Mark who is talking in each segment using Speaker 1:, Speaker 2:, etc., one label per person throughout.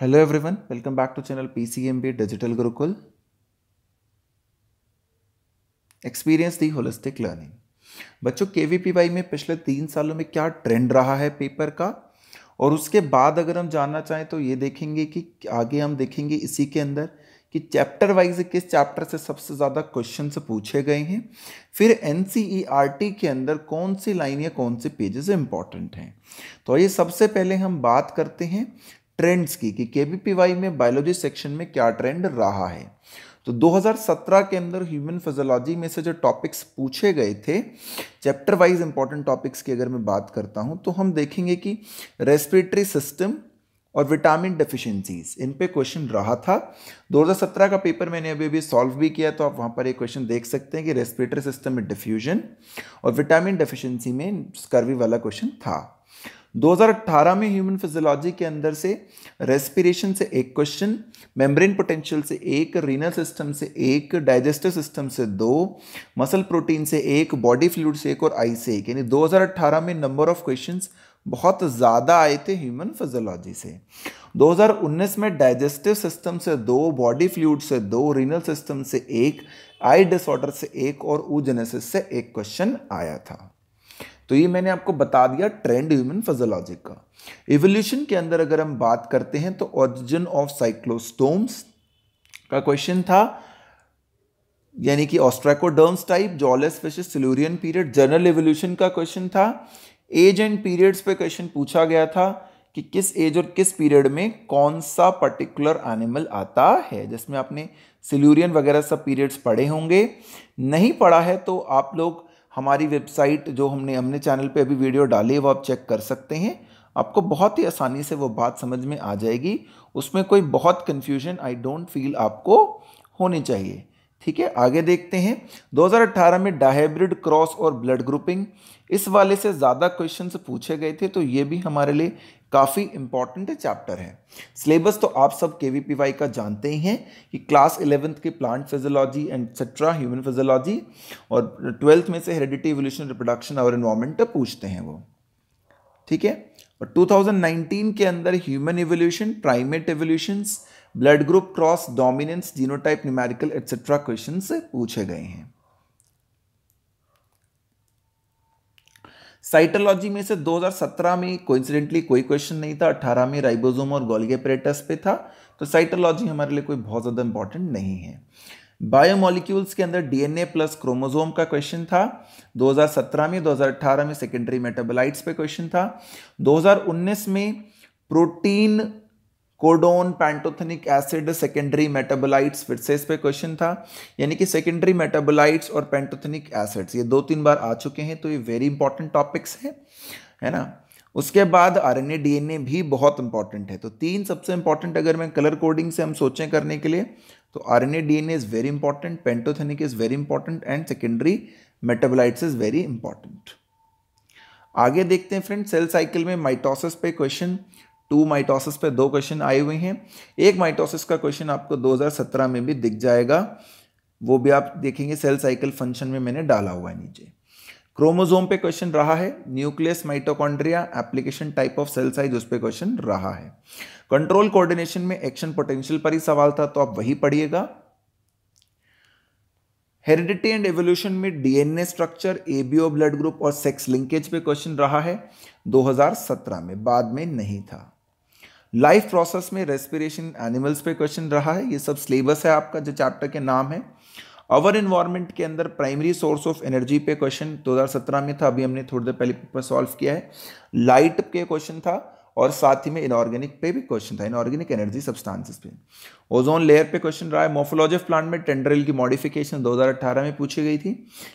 Speaker 1: hello everyone welcome back to channel PCMB digital Gurukul experience the holistic learning बच्चों KVPY में पिछले तीन सालों में क्या ट्रेंड रहा है पेपर का और उसके बाद अगर हम जानना चाहें तो ये देखेंगे कि आगे हम देखेंगे इसी के अंदर कि चैप्टर वाइज किस चैप्टर से सबसे ज़्यादा क्वेश्चन पूछे गए हैं फिर एन e के अंदर कौन सी लाइन या कौन से पेजेस इंपॉर्टेंट हैं तो ये सबसे पहले हम बात करते हैं ट्रेंड्स की कि के में बायोलॉजी सेक्शन में क्या ट्रेंड रहा है तो 2017 के अंदर ह्यूमन फिजोलॉजी में से जो टॉपिक्स पूछे गए थे चैप्टर वाइज इंपॉर्टेंट टॉपिक्स की अगर मैं बात करता हूँ तो हम देखेंगे कि रेस्पिरेटरी सिस्टम और विटामिन डेफिशिएंसीज इन पे क्वेश्चन रहा था 2017 का पेपर मैंने अभी अभी सॉल्व भी किया तो आप वहाँ पर एक क्वेश्चन देख सकते हैं कि रेस्पिरेटरी सिस्टम में डिफ्यूजन और विटामिन डेफिशिएंसी में स्कर्वी वाला क्वेश्चन था 2018 में ह्यूमन फिजियोलॉजी के अंदर से रेस्पिरेशन से एक क्वेश्चन मेम्ब्रेन पोटेंशियल से एक रीनल सिस्टम से एक डाइजेस्टिव सिस्टम से दो मसल प्रोटीन से एक बॉडी फ्लूड से एक और आई से एक यानी 2018 में नंबर ऑफ क्वेश्चन बहुत ज़्यादा आए थे ह्यूमन फिजियोलॉजी से 2019 में डाइजेस्टिव सिस्टम से दो बॉडी फ्लूड से दो रीनल सिस्टम से एक आई डिसऑर्डर से एक और ऊजेनेसिस से एक क्वेश्चन आया था तो ये मैंने आपको बता दिया ट्रेंड ह्यूमन फिजोलॉजी का इवोल्यूशन के अंदर अगर हम बात करते हैं तो ऑरिजिन ऑफ साइक्लोस्टोम्स का क्वेश्चन था यानी कि ostracoderms type jawless fishes Silurian period general evolution का क्वेश्चन था एज एंड पीरियड्स पे क्वेश्चन पूछा गया था कि किस एज और किस पीरियड में कौन सा पर्टिकुलर एनिमल आता है जिसमें आपने सिल्यूरियन वगैरह सब पीरियड्स पढ़े होंगे नहीं पढ़ा है तो आप लोग हमारी वेबसाइट जो हमने हमने चैनल पे अभी वीडियो डाली है वो आप चेक कर सकते हैं आपको बहुत ही आसानी से वो बात समझ में आ जाएगी उसमें कोई बहुत कन्फ्यूजन आई डोंट फील आपको होनी चाहिए ठीक है आगे देखते हैं 2018 में डायब्रिड क्रॉस और ब्लड ग्रुपिंग इस वाले से ज़्यादा क्वेश्चन पूछे गए थे तो ये भी हमारे लिए काफ़ी इंपॉर्टेंट चैप्टर है सिलेबस तो आप सब के वी पी वाई का जानते ही हैं कि क्लास इलेवेंथ के plant physiology etcetera etcetera human physiology और ट्वेल्थ में से हेरिडिटी एवोल्यूशन रिप्रोडक्शन और इन्वायरमेंट पूछते हैं वो ठीक है और 2019 के अंदर human evolution primate evolutions blood group cross dominance genotype numerical etcetera question पूछे गए हैं साइटोलॉजी में से 2017 में कोइंसिडेंटली कोई क्वेश्चन नहीं था 18 में राइबोसोम और गोलगेपरेटस पे था तो साइटोलॉजी हमारे लिए कोई बहुत ज़्यादा इंपॉर्टेंट नहीं है बायोमोलिक्यूल्स के अंदर डीएनए प्लस क्रोमोजोम का क्वेश्चन था 2017 में 2018 में सेकेंडरी मेटाबोलाइट्स पे क्वेश्चन था 2019 में protein codon pantothenic acid secondary metabolites फिर से इस पर क्वेश्चन था यानी कि सेकेंडरी मेटाबोलाइट्स और पैंटोथनिक एसिड्स ये दो तीन बार आ चुके हैं तो ये वेरी इंपॉर्टेंट टॉपिक्स है है ना उसके बाद आरएनए डीएनए भी बहुत इंपॉर्टेंट है तो तीन सबसे इंपॉर्टेंट अगर मैं कलर कोडिंग से हम सोचें करने के लिए तो R DNA is very important pantothenic is very important and secondary metabolites is very important आगे देखते हैं फ्रेंड सेल साइकिल में माइटोसिस पे क्वेश्चन टू माइटोसिस पे दो क्वेश्चन आए हुए हैं एक माइटोसिस का क्वेश्चन आपको 2017 में भी दिख जाएगा वो भी आप देखेंगे सेल साइकिल फंक्शन में मैंने डाला हुआ है नीचे क्रोमोजोम पे क्वेश्चन रहा है nucleus mitochondria application type of cell size उस पर क्वेश्चन रहा है कंट्रोल कोऑर्डिनेशन में एक्शन पोटेंशियल पर ही सवाल था तो आप वही पढ़िएगा हेरिडिटी एंड एवोल्यूशन में DNA structure ABO blood group और सेक्स लिंकेज पे क्वेश्चन रहा है 2017 में बाद में नहीं था लाइफ प्रोसेस में रेस्पिरेशन एनिमल्स पे क्वेश्चन रहा है ये सब सिलेबस है आपका जो चैप्टर के नाम है अवर इन्वायरमेंट के अंदर प्राइमरी सोर्स ऑफ एनर्जी पे क्वेश्चन 2017 में था अभी हमने थोड़ी देर पहले पेपर सॉल्व किया है लाइट के क्वेश्चन था और साथ ही में इनऑर्गेनिक पे भी क्वेश्चन था इनऑर्गेनिक एनर्जी सब्सटेंसेस पे ओजोन लेयर पे क्वेश्चन रहा है मोफोलॉजी ऑफ प्लांट में टेंडरिल की मॉडिफिकेशन 2018 में पूछी गई थी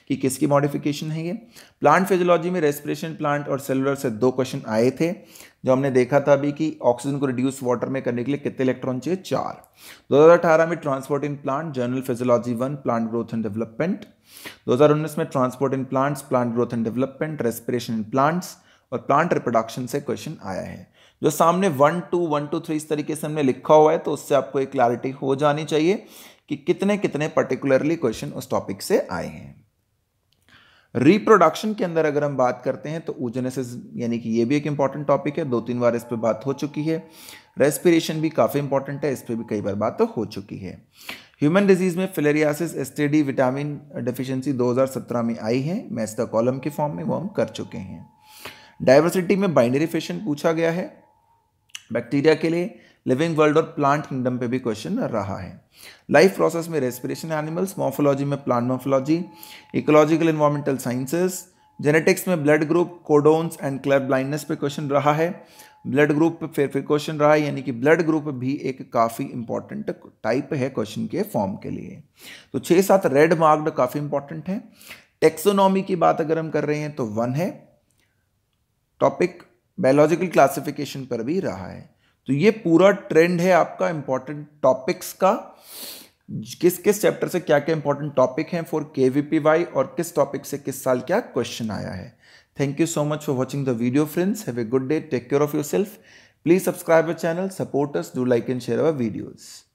Speaker 1: कि किसकी मॉडिफिकेशन है ये प्लांट फिजियोलॉजी में रेस्पिरेशन प्लांट और सेलुलर से दो क्वेश्चन आए थे जो हमने देखा था अभी कि ऑक्सीजन को रिड्यूस वाटर में करने के लिए कितने इलेक्ट्रॉन चाहिए चार दो में transport in plant journal physiology one plant growth and development 2019 में transport in plants plant growth and development respiration in plants और प्लांट रिप्रोडक्शन से क्वेश्चन आया है जो सामने one two one two three इस तरीके से हमने लिखा हुआ है तो उससे आपको एक क्लैरिटी हो जानी चाहिए कि कितने कितने पर्टिकुलरली क्वेश्चन उस टॉपिक से आए हैं रिप्रोडक्शन के अंदर अगर हम बात करते हैं तो ऊजेनेसिस यानी कि ये भी एक इंपॉर्टेंट टॉपिक है दो तीन बार इस पर बात हो चुकी है रेस्पिरेशन भी काफ़ी इंपॉर्टेंट है इस पर भी कई बार बात तो हो चुकी है ह्यूमन डिजीज़ में फिलेरियासिस एसटीडी विटामिन डिफिशियंसी 2017 में आई है मैच कॉलम के फॉर्म में वो हम कर चुके हैं डाइवर्सिटी में बाइनरी फैशन पूछा गया है बैक्टीरिया के लिए लिविंग वर्ल्ड और प्लांट किंगडम पे भी क्वेश्चन रहा है लाइफ प्रोसेस में रेस्पिरेशन एनिमल्स मॉर्फोलॉजी में plant morphology ecological environmental sciences genetics में blood group codons and colour blindness पे क्वेश्चन रहा है ब्लड ग्रुप पे फिर फिर क्वेश्चन रहा है यानी कि ब्लड ग्रुप भी एक काफ़ी इंपॉर्टेंट टाइप है क्वेश्चन के फॉर्म के लिए तो छः सात रेड मार्क्ड काफ़ी इंपॉर्टेंट है टेक्सोनॉमी की बात अगर हम कर रहे हैं तो वन है टॉपिक बायोलॉजिकल क्लासिफिकेशन पर भी रहा है तो ये पूरा ट्रेंड है आपका इंपॉर्टेंट टॉपिक्स का किस किस चैप्टर से क्या क्या इंपॉर्टेंट टॉपिक हैं फॉर के वाई और किस टॉपिक से किस साल क्या क्वेश्चन आया है thank you so much for watching the video friends have a good day take care of yourself please subscribe our channel supporters do like and share our videos